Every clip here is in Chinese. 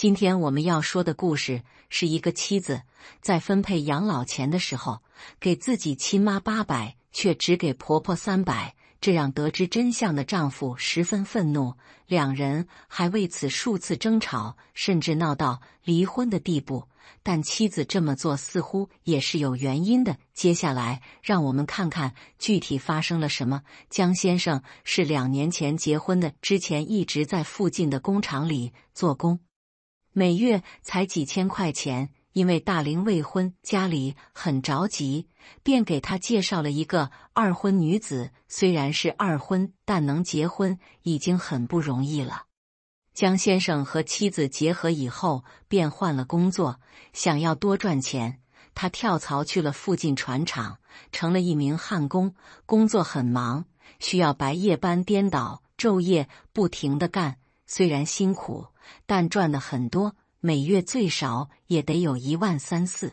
今天我们要说的故事是一个妻子在分配养老钱的时候，给自己亲妈八百，却只给婆婆三百，这让得知真相的丈夫十分愤怒，两人还为此数次争吵，甚至闹到离婚的地步。但妻子这么做似乎也是有原因的。接下来让我们看看具体发生了什么。江先生是两年前结婚的，之前一直在附近的工厂里做工。每月才几千块钱，因为大龄未婚，家里很着急，便给他介绍了一个二婚女子。虽然是二婚，但能结婚已经很不容易了。江先生和妻子结合以后，便换了工作，想要多赚钱。他跳槽去了附近船厂，成了一名焊工，工作很忙，需要白夜班颠倒，昼夜不停的干，虽然辛苦。但赚的很多，每月最少也得有一万三四。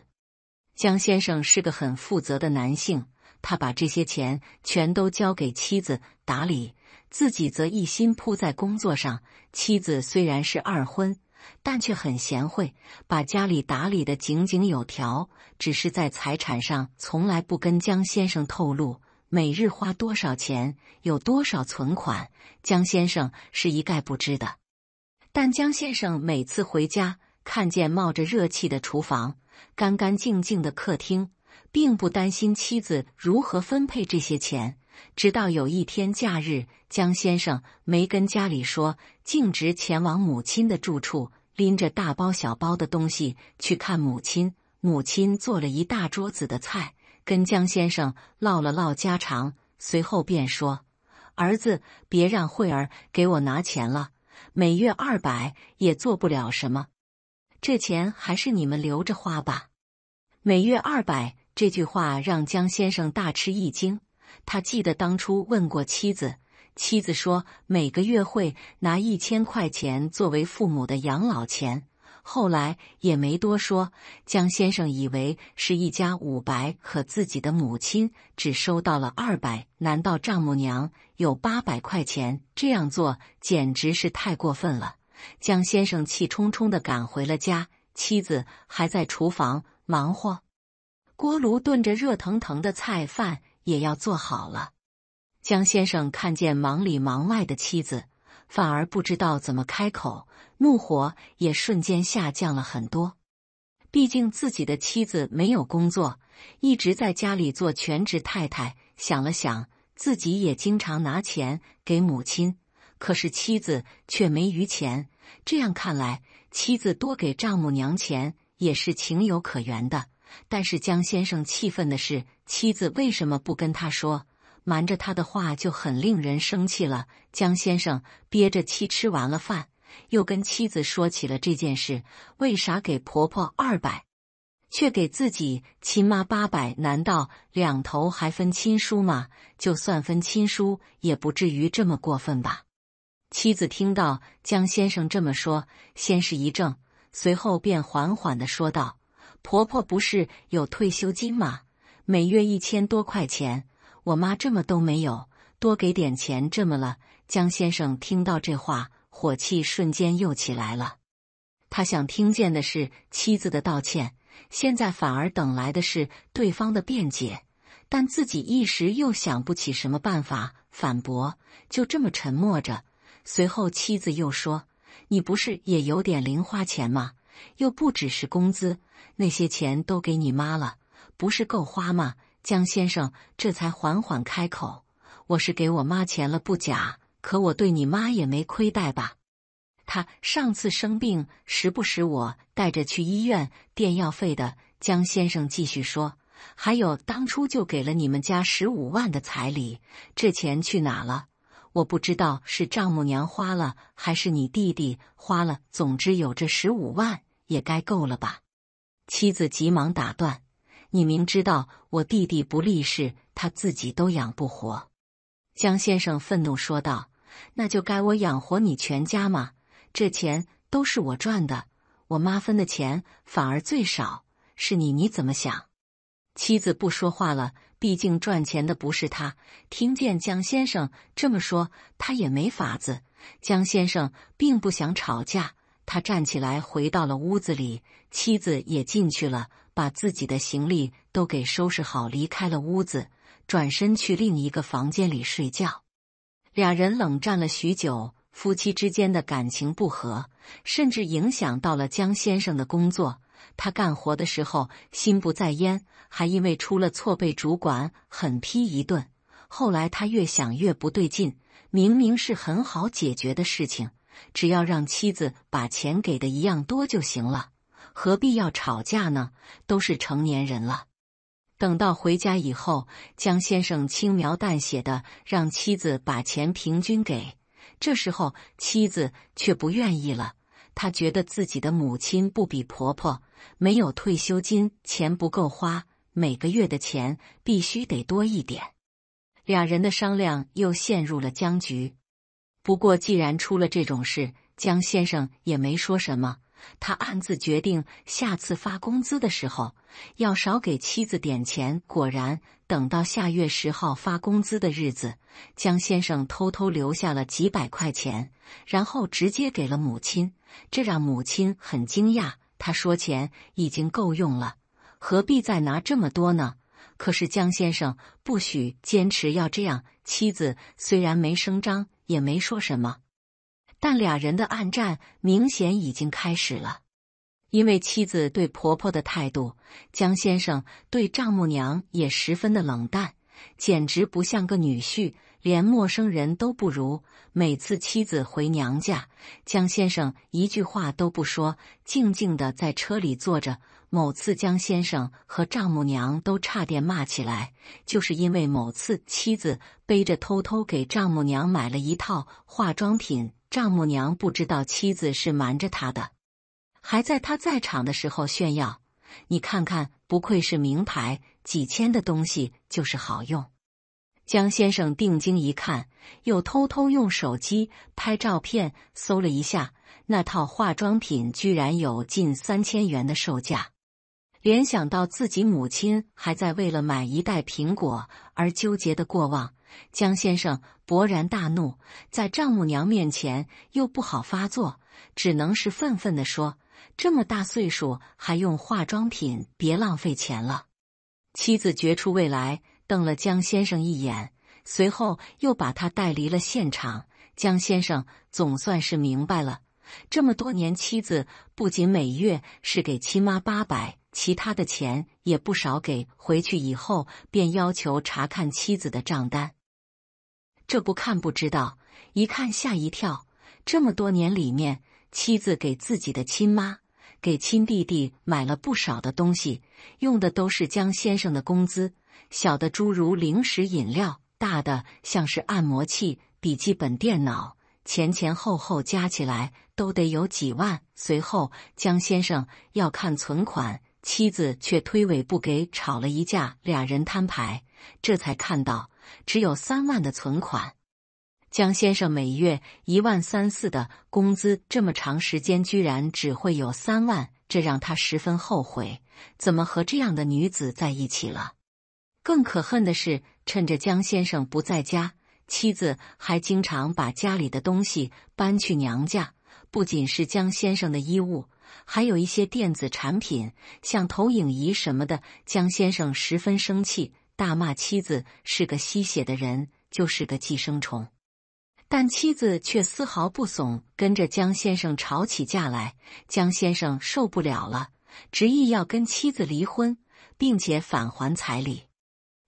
江先生是个很负责的男性，他把这些钱全都交给妻子打理，自己则一心扑在工作上。妻子虽然是二婚，但却很贤惠，把家里打理的井井有条。只是在财产上从来不跟江先生透露每日花多少钱，有多少存款，江先生是一概不知的。但江先生每次回家，看见冒着热气的厨房、干干净净的客厅，并不担心妻子如何分配这些钱。直到有一天假日，江先生没跟家里说，径直前往母亲的住处，拎着大包小包的东西去看母亲。母亲做了一大桌子的菜，跟江先生唠了唠家常，随后便说：“儿子，别让慧儿给我拿钱了。”每月二百也做不了什么，这钱还是你们留着花吧。每月二百这句话让江先生大吃一惊，他记得当初问过妻子，妻子说每个月会拿一千块钱作为父母的养老钱。后来也没多说。江先生以为是一家五百，可自己的母亲只收到了二百。难道丈母娘有八百块钱？这样做简直是太过分了！江先生气冲冲的赶回了家，妻子还在厨房忙活，锅炉炖着热腾腾的菜饭也要做好了。江先生看见忙里忙外的妻子，反而不知道怎么开口。怒火也瞬间下降了很多，毕竟自己的妻子没有工作，一直在家里做全职太太。想了想，自己也经常拿钱给母亲，可是妻子却没余钱。这样看来，妻子多给丈母娘钱也是情有可原的。但是江先生气愤的是，妻子为什么不跟他说？瞒着他的话就很令人生气了。江先生憋着气吃完了饭。又跟妻子说起了这件事：为啥给婆婆二百，却给自己亲妈八百？难道两头还分亲疏吗？就算分亲疏，也不至于这么过分吧？妻子听到江先生这么说，先是一怔，随后便缓缓的说道：“婆婆不是有退休金吗？每月一千多块钱，我妈这么都没有，多给点钱这么了。”江先生听到这话。火气瞬间又起来了，他想听见的是妻子的道歉，现在反而等来的是对方的辩解，但自己一时又想不起什么办法反驳，就这么沉默着。随后妻子又说：“你不是也有点零花钱吗？又不只是工资，那些钱都给你妈了，不是够花吗？”江先生这才缓缓开口：“我是给我妈钱了，不假。”可我对你妈也没亏待吧？她上次生病，时不时我带着去医院垫药费的。江先生继续说：“还有当初就给了你们家十五万的彩礼，这钱去哪了？我不知道是丈母娘花了，还是你弟弟花了。总之有这十五万也该够了吧？”妻子急忙打断：“你明知道我弟弟不立是他自己都养不活。”江先生愤怒说道。那就该我养活你全家嘛！这钱都是我赚的，我妈分的钱反而最少。是你你怎么想？妻子不说话了，毕竟赚钱的不是他。听见江先生这么说，他也没法子。江先生并不想吵架，他站起来回到了屋子里，妻子也进去了，把自己的行李都给收拾好，离开了屋子，转身去另一个房间里睡觉。俩人冷战了许久，夫妻之间的感情不和，甚至影响到了江先生的工作。他干活的时候心不在焉，还因为出了错被主管狠批一顿。后来他越想越不对劲，明明是很好解决的事情，只要让妻子把钱给的一样多就行了，何必要吵架呢？都是成年人了。等到回家以后，江先生轻描淡写的让妻子把钱平均给。这时候，妻子却不愿意了，她觉得自己的母亲不比婆婆，没有退休金，钱不够花，每个月的钱必须得多一点。俩人的商量又陷入了僵局。不过，既然出了这种事，江先生也没说什么。他暗自决定，下次发工资的时候要少给妻子点钱。果然，等到下月十号发工资的日子，江先生偷偷留下了几百块钱，然后直接给了母亲。这让母亲很惊讶，他说：“钱已经够用了，何必再拿这么多呢？”可是江先生不许，坚持要这样。妻子虽然没声张，也没说什么。但俩人的暗战明显已经开始了，因为妻子对婆婆的态度，江先生对丈母娘也十分的冷淡，简直不像个女婿，连陌生人都不如。每次妻子回娘家，江先生一句话都不说，静静的在车里坐着。某次，江先生和丈母娘都差点骂起来，就是因为某次妻子背着偷偷给丈母娘买了一套化妆品。丈母娘不知道妻子是瞒着他的，还在他在场的时候炫耀。你看看，不愧是名牌，几千的东西就是好用。江先生定睛一看，又偷偷用手机拍照片，搜了一下那套化妆品，居然有近三千元的售价。联想到自己母亲还在为了买一袋苹果而纠结的过往。江先生勃然大怒，在丈母娘面前又不好发作，只能是愤愤地说：“这么大岁数还用化妆品，别浪费钱了。”妻子觉出未来，瞪了江先生一眼，随后又把他带离了现场。江先生总算是明白了，这么多年，妻子不仅每月是给亲妈八百。其他的钱也不少，给回去以后便要求查看妻子的账单。这不看不知道，一看吓一跳。这么多年里面，妻子给自己的亲妈、给亲弟弟买了不少的东西，用的都是江先生的工资。小的诸如零食饮料，大的像是按摩器、笔记本电脑，前前后后加起来都得有几万。随后，江先生要看存款。妻子却推诿不给，吵了一架，俩人摊牌，这才看到只有三万的存款。江先生每月一万三四的工资，这么长时间居然只会有三万，这让他十分后悔，怎么和这样的女子在一起了？更可恨的是，趁着江先生不在家，妻子还经常把家里的东西搬去娘家。不仅是江先生的衣物，还有一些电子产品，像投影仪什么的。江先生十分生气，大骂妻子是个吸血的人，就是个寄生虫。但妻子却丝毫不怂，跟着江先生吵起架来。江先生受不了了，执意要跟妻子离婚，并且返还彩礼。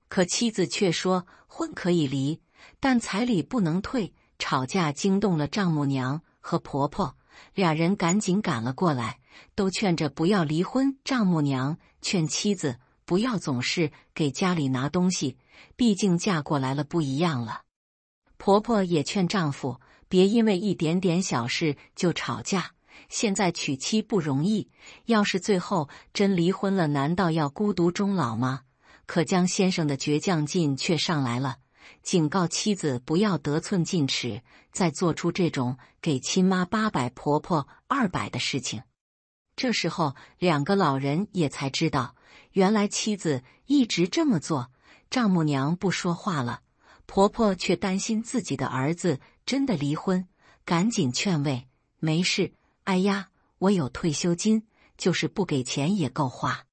可妻子却说，婚可以离，但彩礼不能退。吵架惊动了丈母娘。和婆婆俩人赶紧赶了过来，都劝着不要离婚。丈母娘劝妻子不要总是给家里拿东西，毕竟嫁过来了不一样了。婆婆也劝丈夫别因为一点点小事就吵架。现在娶妻不容易，要是最后真离婚了，难道要孤独终老吗？可江先生的倔强劲却上来了。警告妻子不要得寸进尺，再做出这种给亲妈八百、婆婆二百的事情。这时候，两个老人也才知道，原来妻子一直这么做。丈母娘不说话了，婆婆却担心自己的儿子真的离婚，赶紧劝慰：“没事。”哎呀，我有退休金，就是不给钱也够花。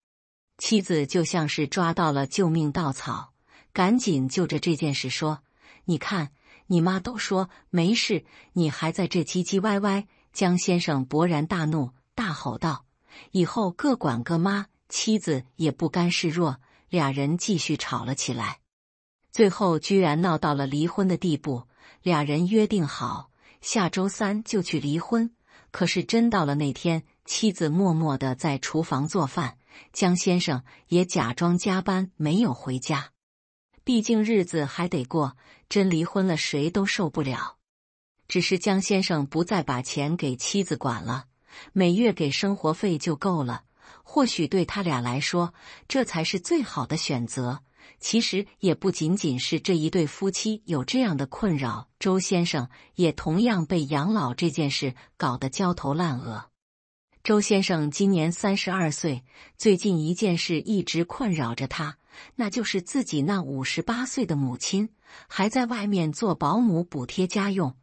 妻子就像是抓到了救命稻草。赶紧就着这件事说：“你看，你妈都说没事，你还在这唧唧歪歪。”江先生勃然大怒，大吼道：“以后各管各妈！”妻子也不甘示弱，俩人继续吵了起来，最后居然闹到了离婚的地步。俩人约定好下周三就去离婚。可是真到了那天，妻子默默的在厨房做饭，江先生也假装加班没有回家。毕竟日子还得过，真离婚了谁都受不了。只是江先生不再把钱给妻子管了，每月给生活费就够了。或许对他俩来说，这才是最好的选择。其实也不仅仅是这一对夫妻有这样的困扰，周先生也同样被养老这件事搞得焦头烂额。周先生今年三十二岁，最近一件事一直困扰着他。那就是自己那五十八岁的母亲还在外面做保姆补贴家用，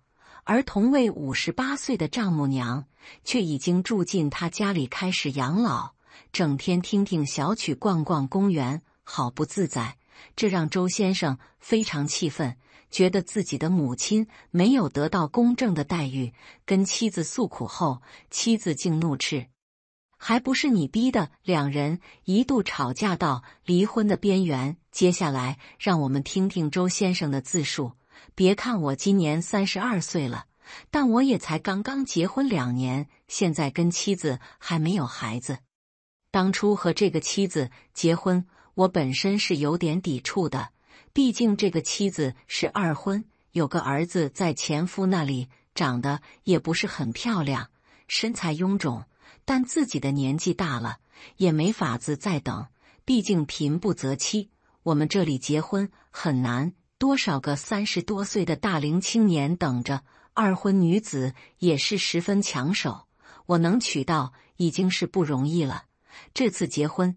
而同为五十八岁的丈母娘却已经住进他家里开始养老，整天听听小曲、逛逛公园，好不自在。这让周先生非常气愤，觉得自己的母亲没有得到公正的待遇。跟妻子诉苦后，妻子竟怒斥。还不是你逼的，两人一度吵架到离婚的边缘。接下来，让我们听听周先生的自述。别看我今年三十二岁了，但我也才刚刚结婚两年，现在跟妻子还没有孩子。当初和这个妻子结婚，我本身是有点抵触的，毕竟这个妻子是二婚，有个儿子在前夫那里，长得也不是很漂亮，身材臃肿。但自己的年纪大了，也没法子再等。毕竟贫不择妻，我们这里结婚很难。多少个三十多岁的大龄青年等着二婚女子，也是十分抢手。我能娶到已经是不容易了。这次结婚，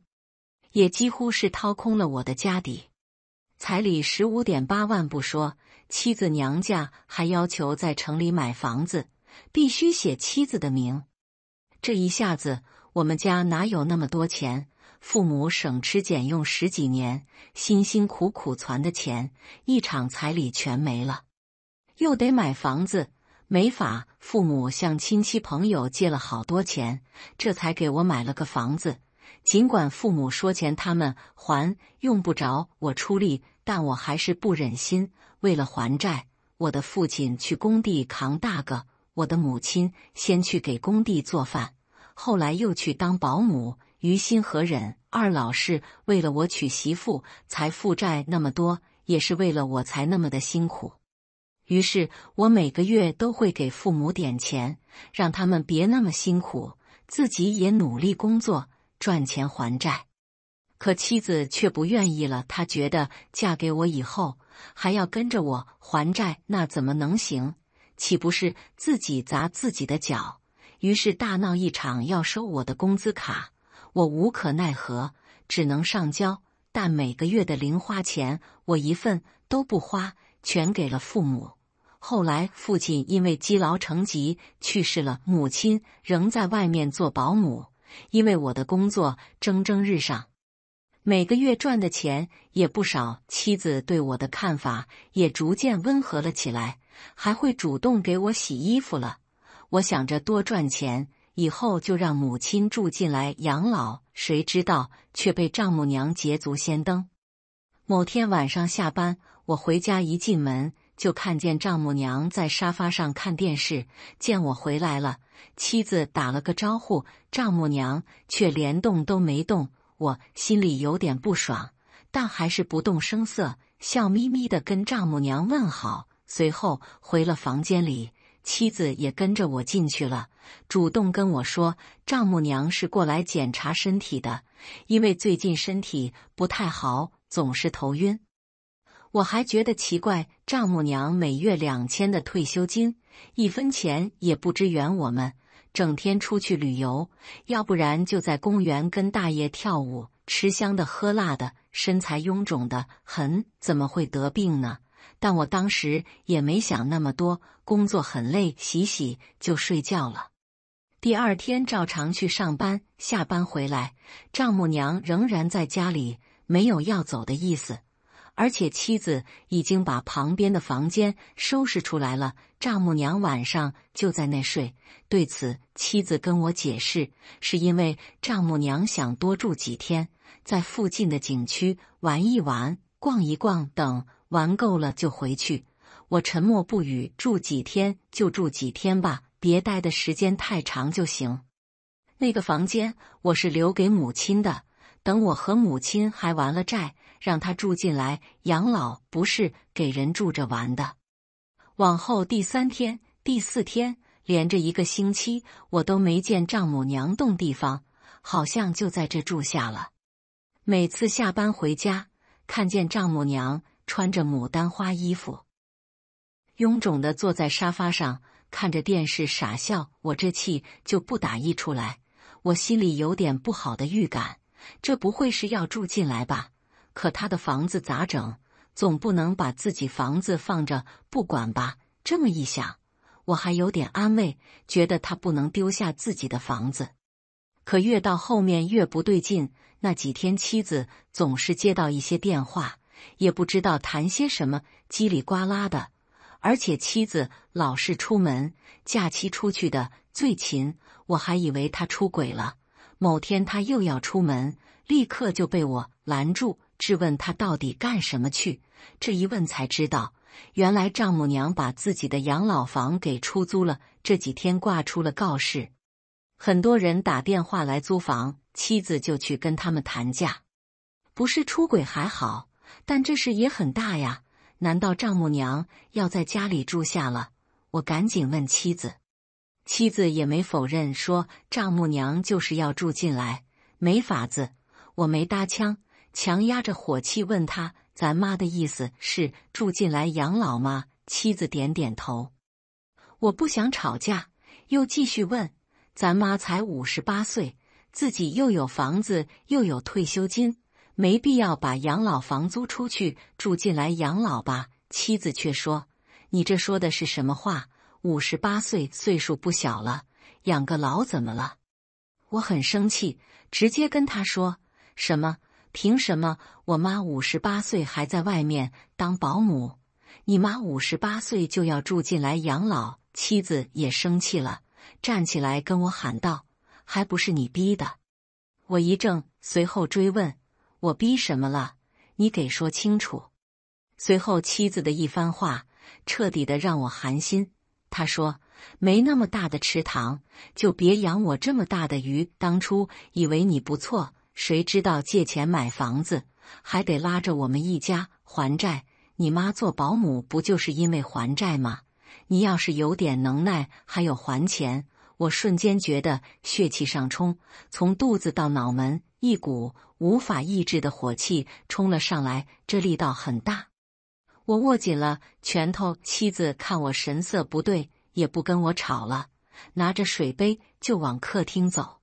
也几乎是掏空了我的家底。彩礼十五点八万不说，妻子娘家还要求在城里买房子，必须写妻子的名。这一下子，我们家哪有那么多钱？父母省吃俭用十几年，辛辛苦苦攒的钱，一场彩礼全没了，又得买房子，没法，父母向亲戚朋友借了好多钱，这才给我买了个房子。尽管父母说钱他们还用不着我出力，但我还是不忍心。为了还债，我的父亲去工地扛大个。我的母亲先去给工地做饭，后来又去当保姆，于心何忍？二老是为了我娶媳妇才负债那么多，也是为了我才那么的辛苦。于是，我每个月都会给父母点钱，让他们别那么辛苦，自己也努力工作赚钱还债。可妻子却不愿意了，她觉得嫁给我以后还要跟着我还债，那怎么能行？岂不是自己砸自己的脚？于是大闹一场，要收我的工资卡。我无可奈何，只能上交。但每个月的零花钱，我一份都不花，全给了父母。后来，父亲因为积劳成疾去世了，母亲仍在外面做保姆。因为我的工作蒸蒸日上，每个月赚的钱也不少，妻子对我的看法也逐渐温和了起来。还会主动给我洗衣服了。我想着多赚钱，以后就让母亲住进来养老。谁知道却被丈母娘捷足先登。某天晚上下班，我回家一进门就看见丈母娘在沙发上看电视。见我回来了，妻子打了个招呼，丈母娘却连动都没动。我心里有点不爽，但还是不动声色，笑眯眯的跟丈母娘问好。随后回了房间里，妻子也跟着我进去了，主动跟我说：“丈母娘是过来检查身体的，因为最近身体不太好，总是头晕。”我还觉得奇怪，丈母娘每月两千的退休金，一分钱也不支援我们，整天出去旅游，要不然就在公园跟大爷跳舞，吃香的喝辣的，身材臃肿的很，怎么会得病呢？但我当时也没想那么多，工作很累，洗洗就睡觉了。第二天照常去上班，下班回来，丈母娘仍然在家里，没有要走的意思。而且妻子已经把旁边的房间收拾出来了，丈母娘晚上就在那睡。对此，妻子跟我解释，是因为丈母娘想多住几天，在附近的景区玩一玩、逛一逛等。玩够了就回去。我沉默不语，住几天就住几天吧，别待的时间太长就行。那个房间我是留给母亲的，等我和母亲还完了债，让她住进来养老，不是给人住着玩的。往后第三天、第四天连着一个星期，我都没见丈母娘动地方，好像就在这住下了。每次下班回家，看见丈母娘。穿着牡丹花衣服，臃肿的坐在沙发上，看着电视傻笑。我这气就不打一出来，我心里有点不好的预感，这不会是要住进来吧？可他的房子咋整？总不能把自己房子放着不管吧？这么一想，我还有点安慰，觉得他不能丢下自己的房子。可越到后面越不对劲，那几天妻子总是接到一些电话。也不知道谈些什么叽里呱啦的，而且妻子老是出门，假期出去的最勤，我还以为他出轨了。某天他又要出门，立刻就被我拦住，质问他到底干什么去。这一问才知道，原来丈母娘把自己的养老房给出租了，这几天挂出了告示，很多人打电话来租房，妻子就去跟他们谈价。不是出轨还好。但这事也很大呀，难道丈母娘要在家里住下了？我赶紧问妻子，妻子也没否认，说丈母娘就是要住进来，没法子。我没搭腔，强压着火气问他：“咱妈的意思是住进来养老吗？”妻子点点头。我不想吵架，又继续问：“咱妈才五十八岁，自己又有房子，又有退休金。”没必要把养老房租出去，住进来养老吧。妻子却说：“你这说的是什么话？五十八岁岁数不小了，养个老怎么了？”我很生气，直接跟他说：“什么？凭什么我妈五十八岁还在外面当保姆，你妈五十八岁就要住进来养老？”妻子也生气了，站起来跟我喊道：“还不是你逼的！”我一怔，随后追问。我逼什么了？你给说清楚。随后妻子的一番话彻底的让我寒心。他说：“没那么大的池塘，就别养我这么大的鱼。当初以为你不错，谁知道借钱买房子，还得拉着我们一家还债。你妈做保姆不就是因为还债吗？你要是有点能耐，还有还钱。”我瞬间觉得血气上冲，从肚子到脑门。一股无法抑制的火气冲了上来，这力道很大。我握紧了拳头。妻子看我神色不对，也不跟我吵了，拿着水杯就往客厅走。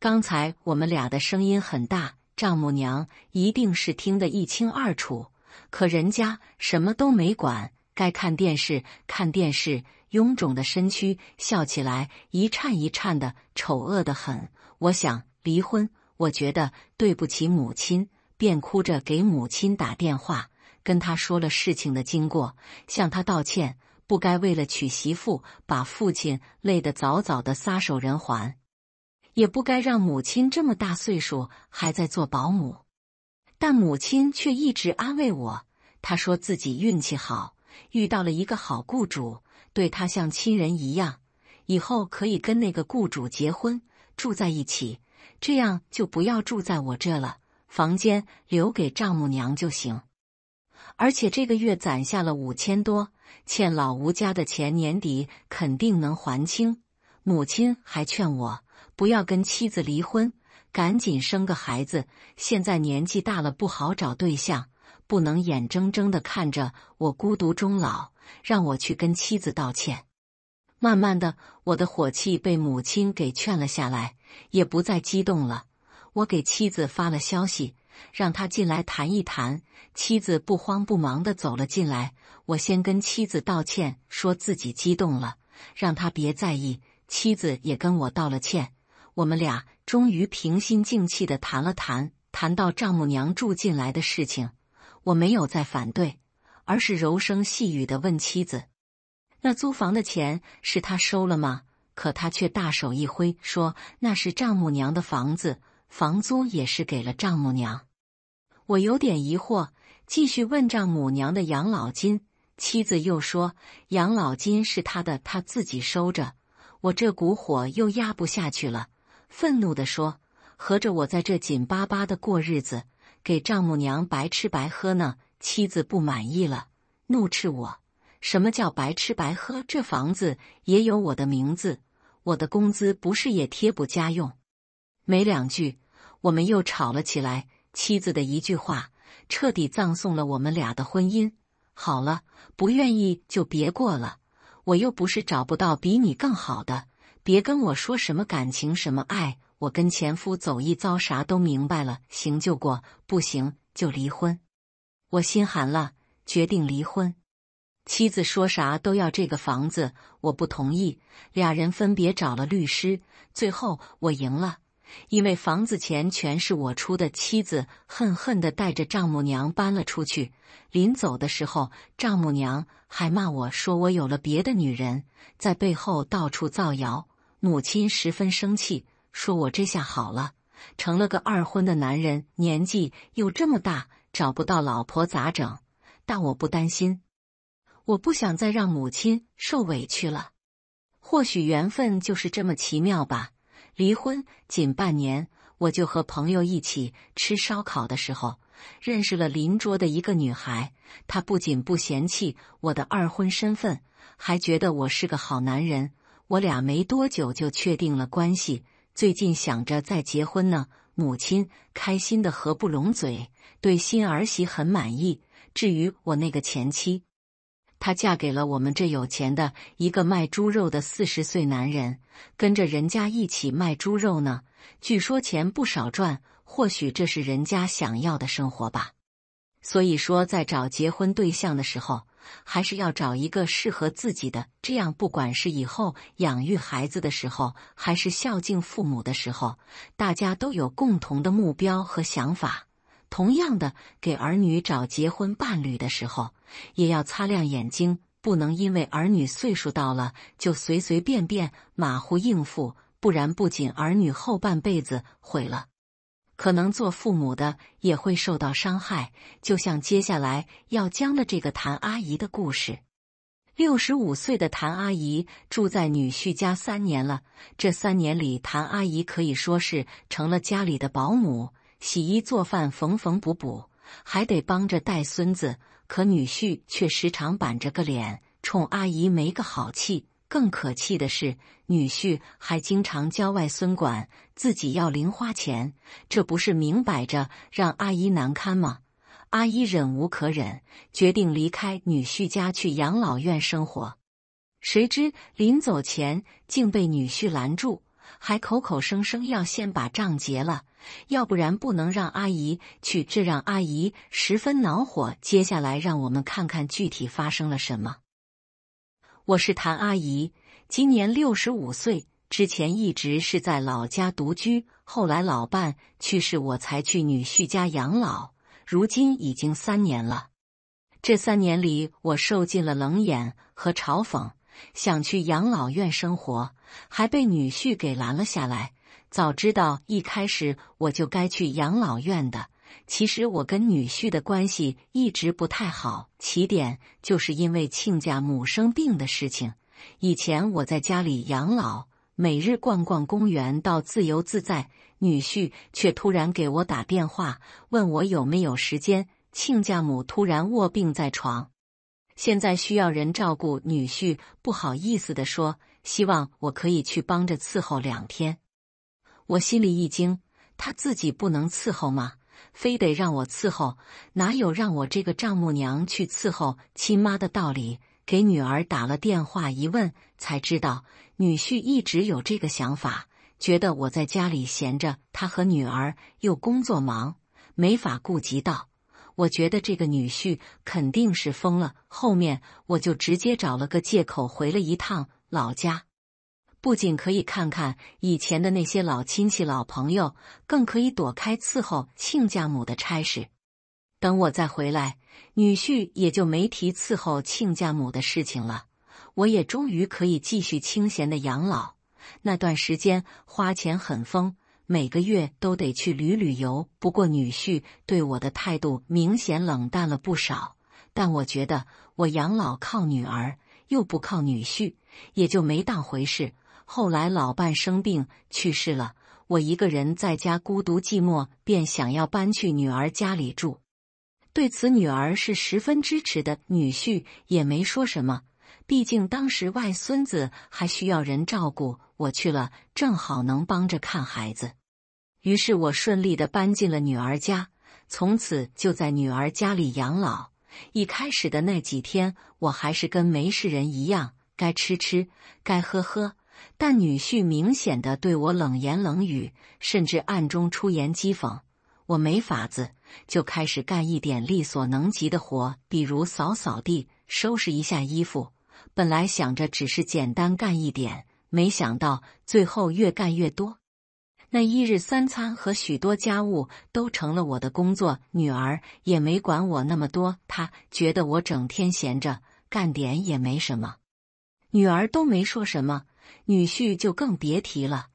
刚才我们俩的声音很大，丈母娘一定是听得一清二楚。可人家什么都没管，该看电视看电视。臃肿的身躯笑起来一颤一颤的，丑恶的很。我想离婚。我觉得对不起母亲，便哭着给母亲打电话，跟她说了事情的经过，向她道歉，不该为了娶媳妇把父亲累得早早的撒手人寰，也不该让母亲这么大岁数还在做保姆。但母亲却一直安慰我，她说自己运气好，遇到了一个好雇主，对她像亲人一样，以后可以跟那个雇主结婚，住在一起。这样就不要住在我这了，房间留给丈母娘就行。而且这个月攒下了五千多，欠老吴家的钱年底肯定能还清。母亲还劝我不要跟妻子离婚，赶紧生个孩子。现在年纪大了不好找对象，不能眼睁睁的看着我孤独终老。让我去跟妻子道歉。慢慢的，我的火气被母亲给劝了下来。也不再激动了。我给妻子发了消息，让她进来谈一谈。妻子不慌不忙地走了进来。我先跟妻子道歉，说自己激动了，让她别在意。妻子也跟我道了歉。我们俩终于平心静气地谈了谈，谈到丈母娘住进来的事情，我没有再反对，而是柔声细语地问妻子：“那租房的钱是他收了吗？”可他却大手一挥，说：“那是丈母娘的房子，房租也是给了丈母娘。”我有点疑惑，继续问丈母娘的养老金。妻子又说：“养老金是他的，他自己收着。”我这股火又压不下去了，愤怒的说：“合着我在这紧巴巴的过日子，给丈母娘白吃白喝呢？”妻子不满意了，怒斥我：“什么叫白吃白喝？这房子也有我的名字。”我的工资不是也贴补家用？没两句，我们又吵了起来。妻子的一句话，彻底葬送了我们俩的婚姻。好了，不愿意就别过了。我又不是找不到比你更好的。别跟我说什么感情、什么爱。我跟前夫走一遭，啥都明白了。行就过，不行就离婚。我心寒了，决定离婚。妻子说啥都要这个房子，我不同意。俩人分别找了律师，最后我赢了，因为房子钱全是我出的。妻子恨恨的带着丈母娘搬了出去。临走的时候，丈母娘还骂我说我有了别的女人，在背后到处造谣。母亲十分生气，说我这下好了，成了个二婚的男人，年纪又这么大，找不到老婆咋整？但我不担心。我不想再让母亲受委屈了。或许缘分就是这么奇妙吧。离婚仅半年，我就和朋友一起吃烧烤的时候，认识了邻桌的一个女孩。她不仅不嫌弃我的二婚身份，还觉得我是个好男人。我俩没多久就确定了关系。最近想着再结婚呢。母亲开心的合不拢嘴，对新儿媳很满意。至于我那个前妻，她嫁给了我们这有钱的一个卖猪肉的四十岁男人，跟着人家一起卖猪肉呢。据说钱不少赚，或许这是人家想要的生活吧。所以说，在找结婚对象的时候，还是要找一个适合自己的，这样不管是以后养育孩子的时候，还是孝敬父母的时候，大家都有共同的目标和想法。同样的，给儿女找结婚伴侣的时候。也要擦亮眼睛，不能因为儿女岁数到了就随随便便马虎应付，不然不仅儿女后半辈子毁了，可能做父母的也会受到伤害。就像接下来要讲的这个谭阿姨的故事：六十五岁的谭阿姨住在女婿家三年了，这三年里，谭阿姨可以说是成了家里的保姆，洗衣做饭、缝缝补补，还得帮着带孙子。可女婿却时常板着个脸冲阿姨没个好气，更可气的是，女婿还经常教外孙管自己要零花钱，这不是明摆着让阿姨难堪吗？阿姨忍无可忍，决定离开女婿家去养老院生活，谁知临走前竟被女婿拦住。还口口声声要先把账结了，要不然不能让阿姨去。这让阿姨十分恼火。接下来让我们看看具体发生了什么。我是谭阿姨，今年六十五岁，之前一直是在老家独居，后来老伴去世，我才去女婿家养老。如今已经三年了，这三年里我受尽了冷眼和嘲讽，想去养老院生活。还被女婿给拦了下来。早知道一开始我就该去养老院的。其实我跟女婿的关系一直不太好，起点就是因为亲家母生病的事情。以前我在家里养老，每日逛逛公园，到自由自在。女婿却突然给我打电话，问我有没有时间。亲家母突然卧病在床，现在需要人照顾。女婿不好意思地说。希望我可以去帮着伺候两天，我心里一惊，他自己不能伺候吗？非得让我伺候？哪有让我这个丈母娘去伺候亲妈的道理？给女儿打了电话一问，才知道女婿一直有这个想法，觉得我在家里闲着，他和女儿又工作忙，没法顾及到。我觉得这个女婿肯定是疯了，后面我就直接找了个借口回了一趟。老家不仅可以看看以前的那些老亲戚、老朋友，更可以躲开伺候亲家母的差事。等我再回来，女婿也就没提伺候亲家母的事情了。我也终于可以继续清闲的养老。那段时间花钱很疯，每个月都得去旅旅游。不过女婿对我的态度明显冷淡了不少。但我觉得我养老靠女儿。又不靠女婿，也就没当回事。后来老伴生病去世了，我一个人在家孤独寂寞，便想要搬去女儿家里住。对此，女儿是十分支持的，女婿也没说什么。毕竟当时外孙子还需要人照顾，我去了正好能帮着看孩子。于是我顺利的搬进了女儿家，从此就在女儿家里养老。一开始的那几天，我还是跟没事人一样，该吃吃，该喝喝。但女婿明显的对我冷言冷语，甚至暗中出言讥讽。我没法子，就开始干一点力所能及的活，比如扫扫地、收拾一下衣服。本来想着只是简单干一点，没想到最后越干越多。那一日三餐和许多家务都成了我的工作，女儿也没管我那么多，她觉得我整天闲着，干点也没什么。女儿都没说什么，女婿就更别提了。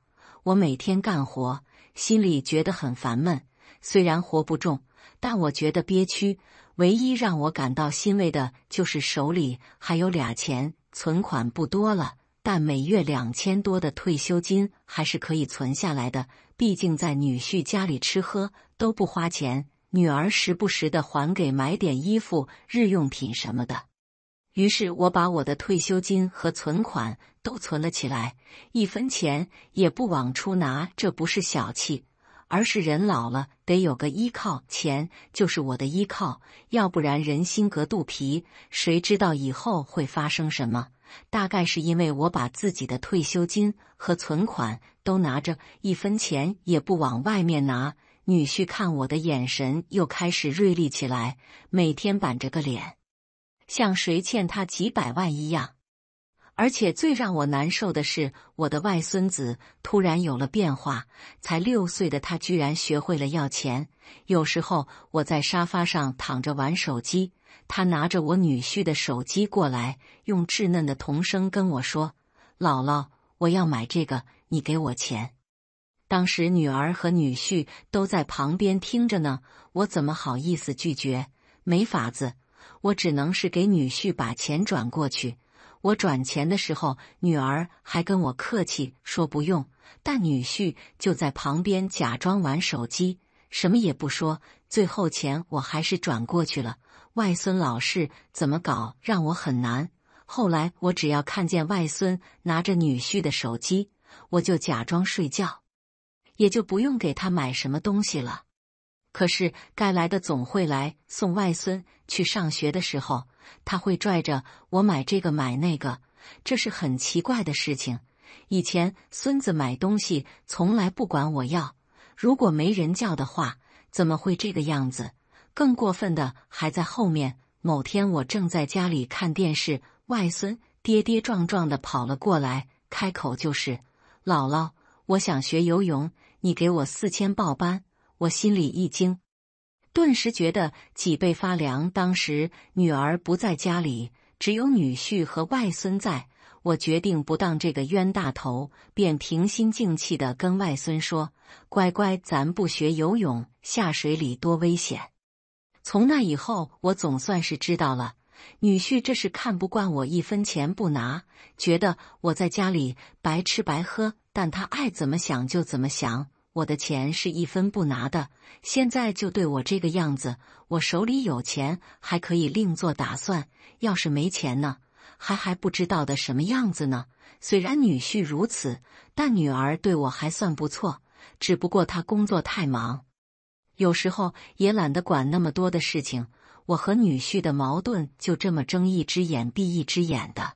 我每天干活，心里觉得很烦闷，虽然活不重，但我觉得憋屈。唯一让我感到欣慰的就是手里还有俩钱，存款不多了。但每月两千多的退休金还是可以存下来的。毕竟在女婿家里吃喝都不花钱，女儿时不时的还给买点衣服、日用品什么的。于是我把我的退休金和存款都存了起来，一分钱也不往出拿。这不是小气，而是人老了得有个依靠，钱就是我的依靠。要不然人心隔肚皮，谁知道以后会发生什么？大概是因为我把自己的退休金和存款都拿着，一分钱也不往外面拿。女婿看我的眼神又开始锐利起来，每天板着个脸，像谁欠他几百万一样。而且最让我难受的是，我的外孙子突然有了变化，才六岁的他居然学会了要钱。有时候我在沙发上躺着玩手机。他拿着我女婿的手机过来，用稚嫩的童声跟我说：“姥姥，我要买这个，你给我钱。”当时女儿和女婿都在旁边听着呢，我怎么好意思拒绝？没法子，我只能是给女婿把钱转过去。我转钱的时候，女儿还跟我客气说不用，但女婿就在旁边假装玩手机，什么也不说。最后钱我还是转过去了。外孙老是怎么搞，让我很难。后来我只要看见外孙拿着女婿的手机，我就假装睡觉，也就不用给他买什么东西了。可是该来的总会来。送外孙去上学的时候，他会拽着我买这个买那个，这是很奇怪的事情。以前孙子买东西从来不管我要，如果没人叫的话，怎么会这个样子？更过分的还在后面。某天，我正在家里看电视，外孙跌跌撞撞的跑了过来，开口就是：“姥姥，我想学游泳，你给我四千报班。”我心里一惊，顿时觉得脊背发凉。当时女儿不在家里，只有女婿和外孙在，我决定不当这个冤大头，便平心静气的跟外孙说：“乖乖，咱不学游泳，下水里多危险。”从那以后，我总算是知道了，女婿这是看不惯我一分钱不拿，觉得我在家里白吃白喝。但他爱怎么想就怎么想，我的钱是一分不拿的。现在就对我这个样子，我手里有钱还可以另做打算。要是没钱呢，还还不知道的什么样子呢？虽然女婿如此，但女儿对我还算不错，只不过她工作太忙。有时候也懒得管那么多的事情，我和女婿的矛盾就这么睁一只眼闭一只眼的。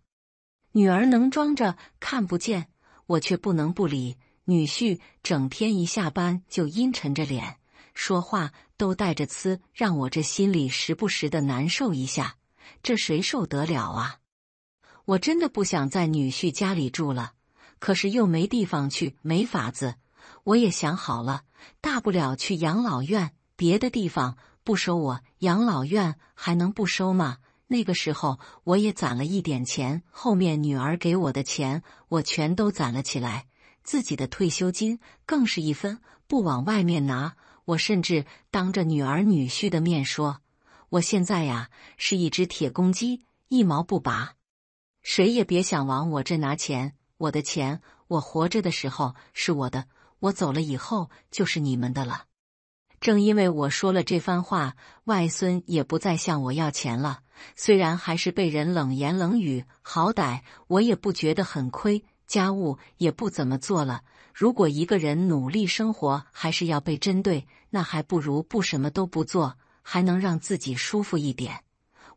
女儿能装着看不见，我却不能不理。女婿整天一下班就阴沉着脸，说话都带着刺，让我这心里时不时的难受一下。这谁受得了啊？我真的不想在女婿家里住了，可是又没地方去，没法子。我也想好了，大不了去养老院。别的地方不收我，养老院还能不收吗？那个时候我也攒了一点钱，后面女儿给我的钱我全都攒了起来，自己的退休金更是一分不往外面拿。我甚至当着女儿女婿的面说：“我现在呀是一只铁公鸡，一毛不拔，谁也别想往我这拿钱。我的钱，我活着的时候是我的。”我走了以后就是你们的了。正因为我说了这番话，外孙也不再向我要钱了。虽然还是被人冷言冷语，好歹我也不觉得很亏。家务也不怎么做了。如果一个人努力生活还是要被针对，那还不如不什么都不做，还能让自己舒服一点。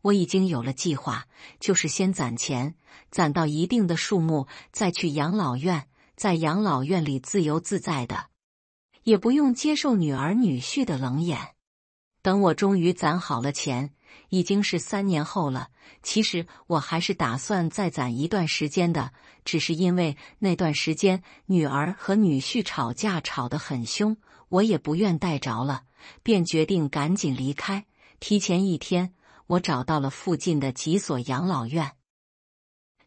我已经有了计划，就是先攒钱，攒到一定的数目再去养老院。在养老院里自由自在的，也不用接受女儿女婿的冷眼。等我终于攒好了钱，已经是三年后了。其实我还是打算再攒一段时间的，只是因为那段时间女儿和女婿吵架吵得很凶，我也不愿带着了，便决定赶紧离开。提前一天，我找到了附近的几所养老院。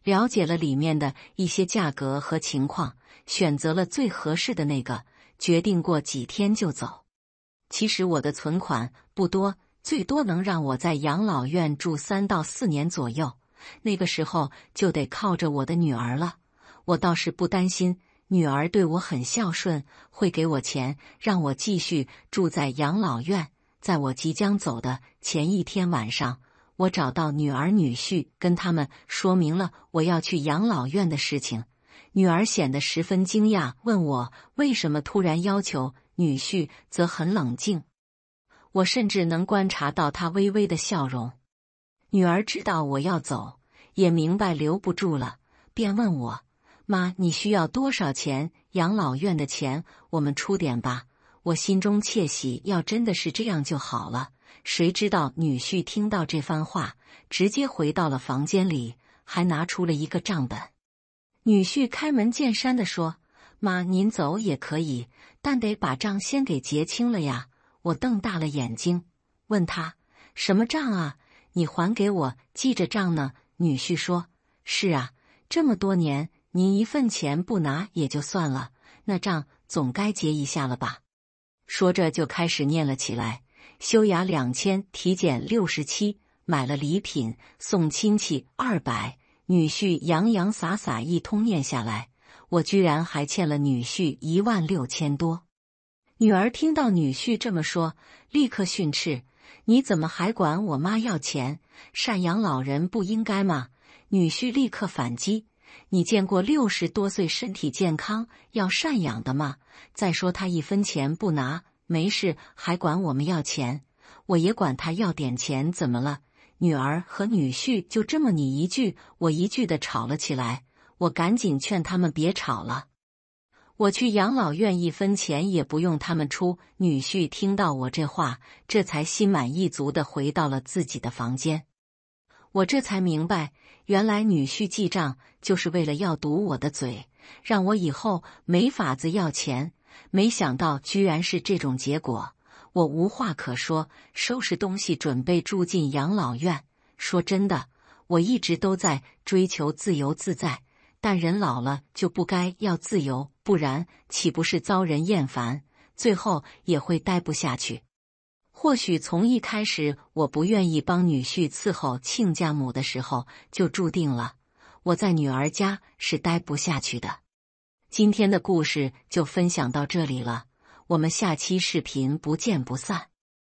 了解了里面的一些价格和情况，选择了最合适的那个，决定过几天就走。其实我的存款不多，最多能让我在养老院住三到四年左右。那个时候就得靠着我的女儿了。我倒是不担心，女儿对我很孝顺，会给我钱让我继续住在养老院。在我即将走的前一天晚上。我找到女儿、女婿，跟他们说明了我要去养老院的事情。女儿显得十分惊讶，问我为什么突然要求；女婿则很冷静。我甚至能观察到他微微的笑容。女儿知道我要走，也明白留不住了，便问我：“妈，你需要多少钱？养老院的钱，我们出点吧。”我心中窃喜，要真的是这样就好了。谁知道女婿听到这番话，直接回到了房间里，还拿出了一个账本。女婿开门见山地说：“妈，您走也可以，但得把账先给结清了呀。”我瞪大了眼睛，问他：“什么账啊？你还给我记着账呢？”女婿说：“是啊，这么多年您一份钱不拿也就算了，那账总该结一下了吧？”说着就开始念了起来。修牙两千，体检六十七，买了礼品送亲戚二百，女婿洋洋洒洒一通念下来，我居然还欠了女婿一万六千多。女儿听到女婿这么说，立刻训斥：“你怎么还管我妈要钱？赡养老人不应该吗？”女婿立刻反击：“你见过六十多岁身体健康要赡养的吗？再说他一分钱不拿。”没事，还管我们要钱，我也管他要点钱，怎么了？女儿和女婿就这么你一句我一句的吵了起来，我赶紧劝他们别吵了。我去养老院，一分钱也不用他们出。女婿听到我这话，这才心满意足的回到了自己的房间。我这才明白，原来女婿记账就是为了要堵我的嘴，让我以后没法子要钱。没想到居然是这种结果，我无话可说，收拾东西准备住进养老院。说真的，我一直都在追求自由自在，但人老了就不该要自由，不然岂不是遭人厌烦？最后也会待不下去。或许从一开始我不愿意帮女婿伺候亲家母的时候，就注定了我在女儿家是待不下去的。今天的故事就分享到这里了，我们下期视频不见不散。